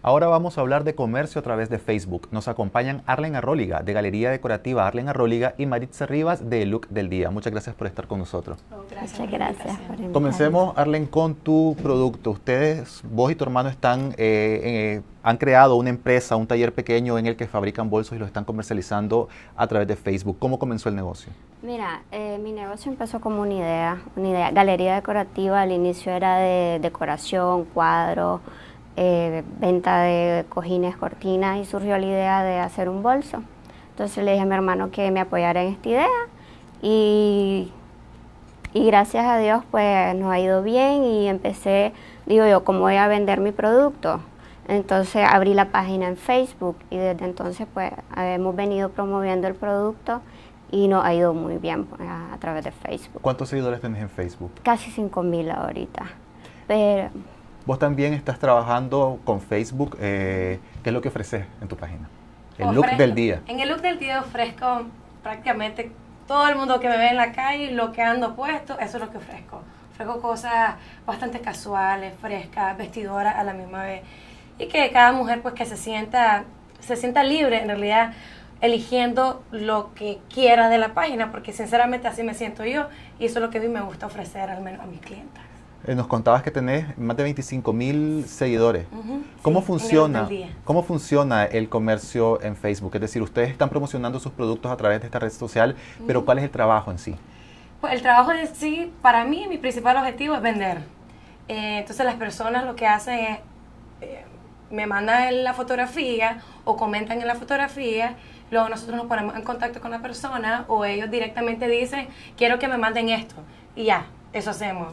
Ahora vamos a hablar de comercio a través de Facebook. Nos acompañan Arlen Arróliga de Galería Decorativa Arlen Arróliga y Maritza Rivas de Look del Día. Muchas gracias por estar con nosotros. Oh, gracias Muchas gracias. Por Comencemos, Arlen, con tu producto. Ustedes, vos y tu hermano, están, eh, eh, han creado una empresa, un taller pequeño en el que fabrican bolsos y los están comercializando a través de Facebook. ¿Cómo comenzó el negocio? Mira, eh, mi negocio empezó como una idea, una idea. Galería decorativa al inicio era de decoración, cuadros eh, venta de cojines, cortinas y surgió la idea de hacer un bolso. Entonces le dije a mi hermano que me apoyara en esta idea y, y gracias a Dios pues nos ha ido bien y empecé, digo yo, ¿cómo voy a vender mi producto? Entonces abrí la página en Facebook y desde entonces pues hemos venido promoviendo el producto y nos ha ido muy bien pues, a, través de Facebook. ¿Cuántos seguidores tenés en Facebook? Casi 5.000 ahorita. Pero Vos también estás trabajando con Facebook. Eh, ¿Qué es lo que ofreces en tu página? El look del día. En el look del día ofrezco prácticamente todo el mundo que me ve en la calle, lo que ando puesto, eso es lo que ofrezco. Ofrezco cosas bastante casuales, frescas, vestidoras a la misma vez. Y que cada mujer pues que se sienta, se sienta libre en realidad eligiendo lo que quiera de la página, porque sinceramente así me siento yo y eso es lo que a mí me gusta ofrecer al menos a mis clientes. Eh, nos contabas que tenés más de 25 mil seguidores. ¿Cómo, funciona, ¿Cómo funciona el comercio en Facebook? Es decir, ustedes están promocionando sus productos a través de esta red social, pero ¿cuál es el trabajo en sí? Pues el trabajo en sí, para mí, mi principal objetivo es vender. Eh, entonces las personas lo que hacen es, eh, me mandan la fotografía o comentan en la fotografía luego nosotros nos ponemos en contacto con la persona o ellos directamente dicen, quiero que me manden esto. Y ya, eso hacemos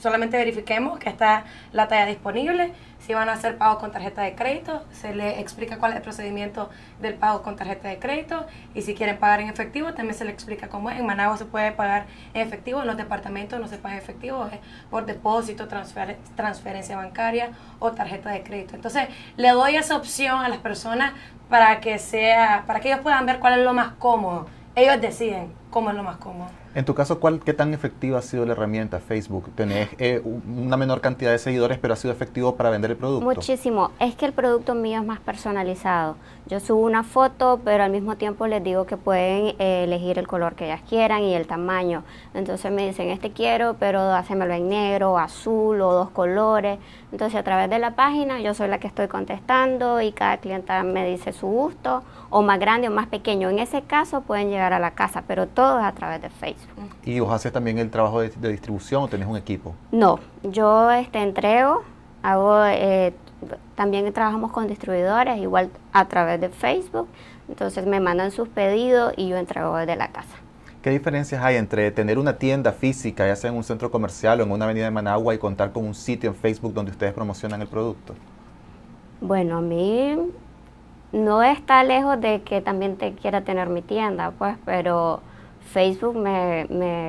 solamente verifiquemos que está la talla disponible, si van a hacer pago con tarjeta de crédito, se le explica cuál es el procedimiento del pago con tarjeta de crédito y si quieren pagar en efectivo también se le explica cómo es. En Managua se puede pagar en efectivo, en los departamentos no se paga en efectivo, es por depósito, transferencia bancaria o tarjeta de crédito. Entonces le doy esa opción a las personas para que sea, para que ellos puedan ver cuál es lo más cómodo. Ellos deciden cómo es lo más cómodo. En tu caso, ¿cuál, ¿qué tan efectiva ha sido la herramienta Facebook? Tenés eh, una menor cantidad de seguidores, pero ha sido efectivo para vender el producto. Muchísimo. Es que el producto mío es más personalizado. Yo subo una foto, pero al mismo tiempo les digo que pueden eh, elegir el color que ellas quieran y el tamaño. Entonces me dicen, este quiero, pero hacemelo en negro, azul o dos colores. Entonces a través de la página yo soy la que estoy contestando y cada clienta me dice su gusto, o más grande o más pequeño. En ese caso pueden llegar a la casa, pero todo a través de Facebook. ¿Y vos haces también el trabajo de, distribución o tenés un equipo? No, yo este, entrego, hago, eh, también trabajamos con distribuidores, igual a través de Facebook, entonces me mandan sus pedidos y yo entrego desde la casa. ¿Qué diferencias hay entre tener una tienda física, ya sea en un centro comercial o en una avenida de Managua, y contar con un sitio en Facebook donde ustedes promocionan el producto? Bueno, a mí no está lejos de que también te quiera tener mi tienda, pues, pero Facebook me,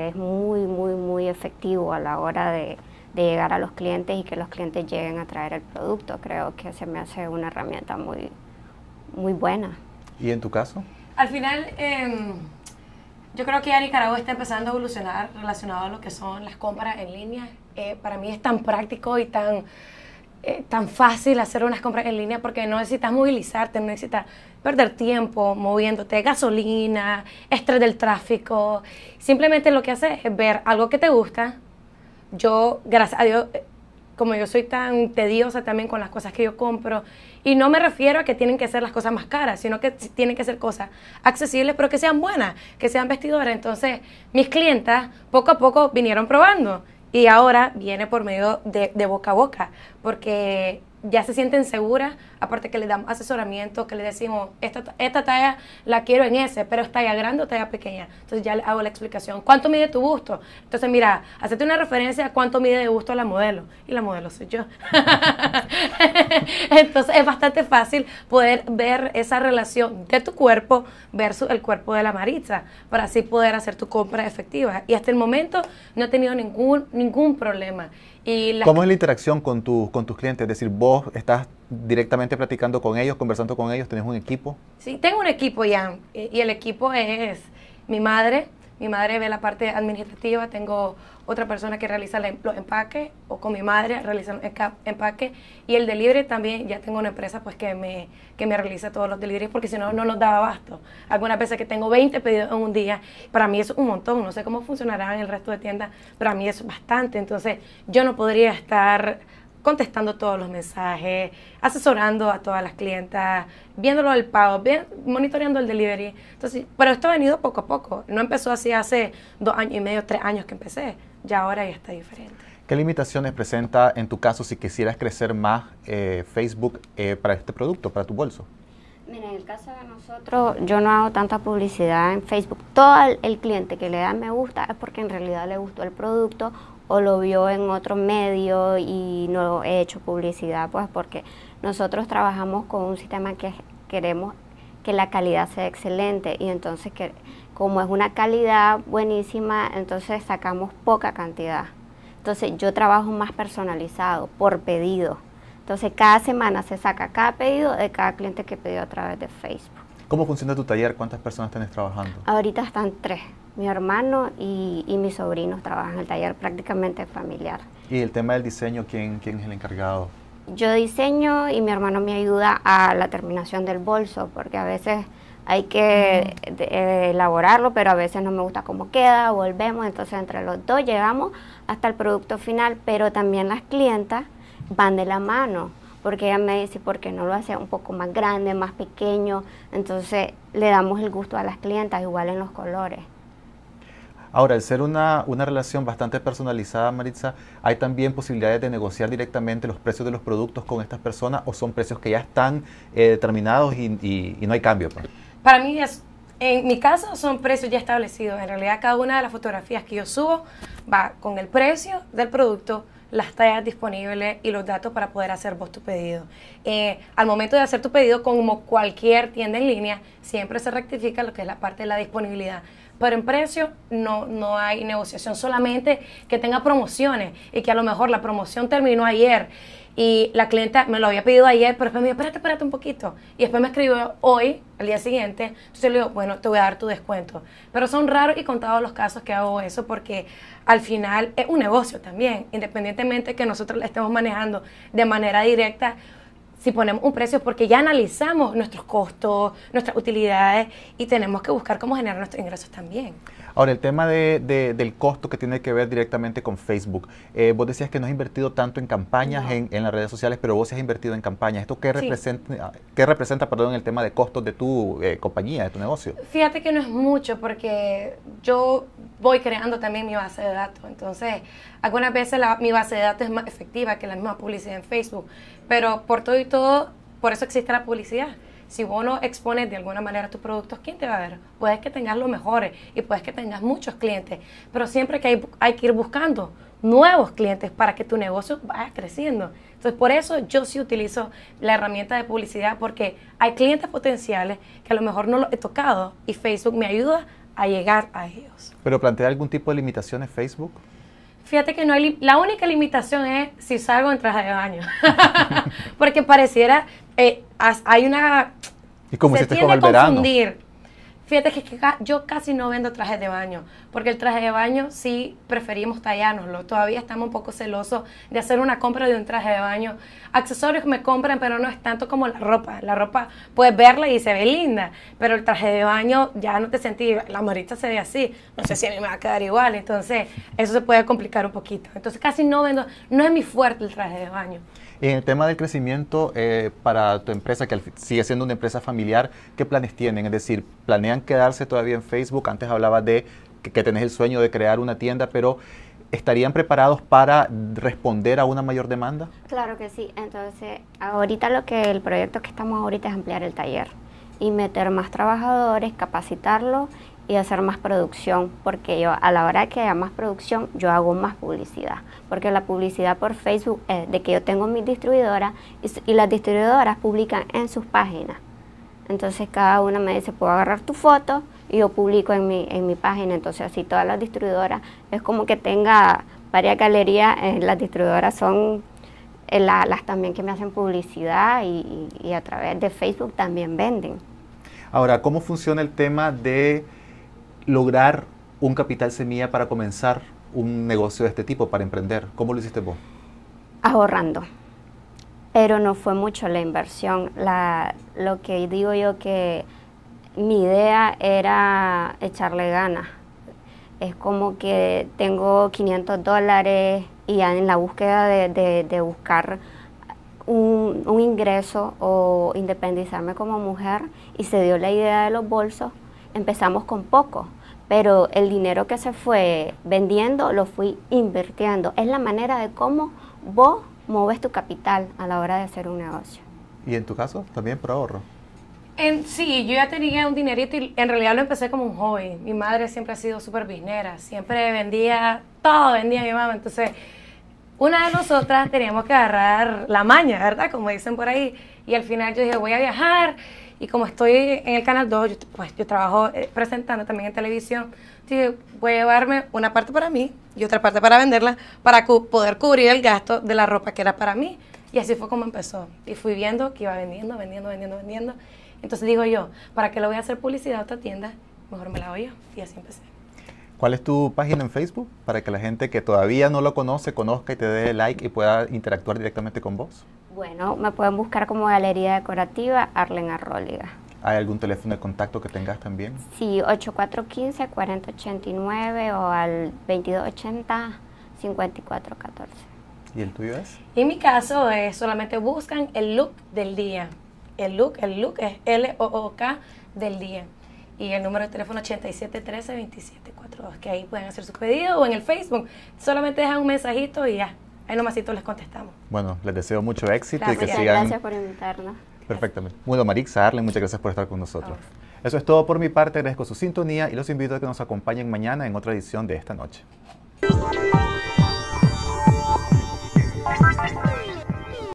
es muy, muy, muy efectivo a la hora de, llegar a los clientes y que los clientes lleguen a traer el producto. Creo que se me hace una herramienta muy, muy buena. ¿Y en tu caso? Al final, em, yo creo que ya Nicaragua está empezando a evolucionar relacionado a lo que son las compras en línea. Eh, para mí es tan práctico y tan eh, tan fácil hacer unas compras en línea porque no necesitas movilizarte, no necesitas perder tiempo moviéndote, gasolina, estrés del tráfico. Simplemente lo que haces es ver algo que te gusta. Yo, gracias a Dios, eh, como yo soy tan tediosa también con las cosas que yo compro, y no me refiero a que tienen que ser las cosas más caras, sino que tienen que ser cosas accesibles, pero que sean buenas, que sean vestidoras. Entonces, mis clientas poco a poco vinieron probando y ahora viene por medio de, boca a boca, porque ya se sienten seguras, aparte que le damos asesoramiento, que le decimos, esta, esta talla la quiero en ese, pero es talla grande o talla pequeña. Entonces ya le hago la explicación. ¿Cuánto mide tu busto? Entonces, mira, hazte una referencia a cuánto mide de busto la modelo. Y la modelo soy yo. Entonces es bastante fácil poder ver esa relación de tu cuerpo versus el cuerpo de la Maritza, para así poder hacer tu compra efectiva. Y hasta el momento no he tenido ningún, ningún problema. ¿Cómo es la interacción con, tu, con tus clientes? Es decir, vos estás directamente platicando con ellos, conversando con ellos, tenés un equipo. Sí, tengo un equipo ya, y el equipo es mi madre, mi madre ve la parte administrativa, tengo otra persona que realiza em-, los empaques, o con mi madre realizan empaque y el delivery también, ya tengo una empresa pues que me, que me realiza todos los deliveries, porque si no, no nos daba abasto. Algunas veces que tengo 20 pedidos en un día, para mí es un montón, no sé cómo funcionará en el resto de tiendas, pero a mí es bastante, entonces yo no podría estar contestando todos los mensajes, asesorando a todas las clientas, viéndolo del pago, bien, monitoreando el delivery. Entonces, pero esto ha venido poco a poco. No empezó así hace dos años y medio, tres años que empecé. Ya ahora ya está diferente. ¿Qué limitaciones presenta en tu caso si quisieras crecer más eh, Facebook eh, para este producto, para tu bolso? Mira, en el caso de nosotros, yo no hago tanta publicidad en Facebook. Todo el cliente que le da me gusta es porque en realidad le gustó el producto o lo vio en otro medio y no he hecho publicidad, pues porque nosotros trabajamos con un sistema que queremos que la calidad sea excelente y entonces que como es una calidad buenísima, entonces sacamos poca cantidad. Entonces yo trabajo más personalizado, por pedido. Entonces cada semana se saca cada pedido de cada cliente que pidió a través de Facebook. ¿Cómo funciona tu taller? ¿Cuántas personas tenés trabajando? Ahorita están tres mi hermano y, mis sobrinos trabajan en el taller prácticamente familiar. ¿Y el tema del diseño, quién, es el encargado? Yo diseño y mi hermano me ayuda a la terminación del bolso, porque a veces hay que eh, elaborarlo, pero a veces no me gusta cómo queda, volvemos, entonces entre los dos llegamos hasta el producto final, pero también las clientas van de la mano, porque ella me dice, ¿por qué no lo hace un poco más grande, más pequeño? Entonces le damos el gusto a las clientas, igual en los colores. Ahora, al ser una, una relación bastante personalizada, Maritza, ¿hay también posibilidades de negociar directamente los precios de los productos con estas personas o son precios que ya están eh, determinados y, no hay cambio? Pues? Para mí es en mi caso son precios ya establecidos. En realidad cada una de las fotografías que yo subo va con el precio del producto, las tallas disponibles y los datos para poder hacer vos tu pedido. Eh, al momento de hacer tu pedido, como cualquier tienda en línea, siempre se rectifica lo que es la parte de la disponibilidad. Pero en precio no, no hay negociación, solamente que tenga promociones y que a lo mejor la promoción terminó ayer y la clienta me lo había pedido ayer, pero después me dijo, espérate, espérate un poquito. Y después me escribió hoy, al día siguiente. yo le digo, bueno, te voy a dar tu descuento. Pero son raros y contados los casos que hago eso porque al final es un negocio también. Independientemente que nosotros le estemos manejando de manera directa, si ponemos un precio, porque ya analizamos nuestros costos, nuestras utilidades y tenemos que buscar cómo generar nuestros ingresos también. Ahora, el tema del costo que tiene que ver directamente con Facebook. Eh, vos decías que no has invertido tanto en campañas, en, las redes sociales, pero vos has invertido en campañas. ¿Esto qué representa, representa perdón, el tema de costos de tu eh, compañía, de tu negocio? Fíjate que no es mucho, porque yo voy creando también mi base de datos. Entonces, algunas veces mi base de datos es más efectiva que la misma publicidad en Facebook, pero por todo y todo, por eso existe la publicidad. Si vos no expones de alguna manera tus productos, ¿quién te va a ver? Puedes que tengas los mejores y puedes que tengas muchos clientes, pero siempre que hay, hay que ir buscando nuevos clientes para que tu negocio vaya creciendo. Entonces, por eso yo sí utilizo la herramienta de publicidad porque hay clientes potenciales que a lo mejor no los he tocado y Facebook me ayuda a llegar a ellos. ¿Pero plantea algún tipo de limitaciones Facebook? Fíjate que no hay, la única limitación es si salgo en traje de baño, porque pareciera, eh, hay una... Y como se con el Fíjate que, yo casi no vendo trajes de baño, porque el traje de baño sí preferimos tallárnoslo. Todavía estamos un poco celosos de hacer una compra de un traje de baño. Accesorios me compran, pero no es tanto como la ropa. La ropa puedes verla y se ve linda, pero el traje de baño ya no te sentí, la morita se ve así, no sé si a mí me va a quedar igual, entonces eso se puede complicar un poquito. Entonces casi no vendo, no es mi fuerte el traje de baño. en el tema del crecimiento eh, para tu empresa, que sigue siendo una empresa familiar, ¿qué planes tienen? Es decir, ¿planean quedarse todavía en Facebook. Antes hablaba de que, tenés el sueño de crear una tienda, pero ¿estarían preparados para responder a una mayor demanda? Claro que sí. Entonces, ahorita lo que el proyecto que estamos ahorita es ampliar el taller y meter más trabajadores, capacitarlos y hacer más producción, porque yo a la hora que haya más producción, yo hago más publicidad, porque la publicidad por Facebook es de que yo tengo mis distribuidoras y las distribuidoras publican en sus páginas entonces cada una me dice, puedo agarrar tu foto y yo publico en mi, en mi página. Entonces así todas las distribuidoras, es como que tenga varias galerías, eh, las distribuidoras son eh, las también que me hacen publicidad y a través de Facebook también venden. Ahora, ¿cómo funciona el tema de lograr un capital semilla para comenzar un negocio de este tipo, para emprender? ¿Cómo lo hiciste vos? Ahorrando pero no fue mucho la inversión. La, lo que digo yo que mi idea era echarle ganas. Es como que tengo 500 dólares y en la búsqueda de, buscar un, un, ingreso o independizarme como mujer y se dio la idea de los bolsos, empezamos con poco, pero el dinero que se fue vendiendo lo fui invirtiendo. Es la manera de cómo vos mueves tu capital a la hora de hacer un negocio. ¿Y en tu caso también por ahorro? En, sí, yo ya tenía un dinerito y en realidad lo empecé como un hobby. Mi madre siempre ha sido súper biznera, siempre vendía, todo vendía mi mamá. Entonces, una de nosotras teníamos que agarrar la maña, ¿verdad? Como dicen por ahí. Y al final yo dije, voy a viajar y como estoy en el Canal 2, pues yo trabajo eh, presentando también en televisión, dije, voy a llevarme una parte para mí y otra parte para venderla para poder cubrir el gasto de la ropa que era para mí. Y así fue como empezó. Y fui viendo que iba vendiendo, vendiendo, vendiendo, vendiendo. Entonces digo yo, ¿para qué le voy a hacer publicidad a esta tienda? Mejor me la voy yo. Y así empecé. ¿Cuál es tu página en Facebook para que la gente que todavía no lo conoce conozca y te dé like y pueda interactuar directamente con vos? Bueno, me pueden buscar como Galería Decorativa Arlen Arróliga. ¿Hay algún teléfono de contacto que tengas también? Sí, 8415-4089 o al 2280-5414. ¿Y el tuyo es? En mi caso, eh, solamente buscan el look del día. El look, el look es L-O-O-K del día y el número de teléfono 8713-2742, que ahí pueden hacer sus pedidos o en el Facebook. Solamente dejan un mensajito y ya, ahí nomásito les contestamos. Bueno, les deseo mucho éxito y que sigan. Gracias por invitarnos. Perfectamente. Bueno, Marixa, Arlen, muchas gracias por estar con nosotros. Eso es todo por mi parte, agradezco su sintonía y los invito a que nos acompañen mañana en otra edición de esta noche.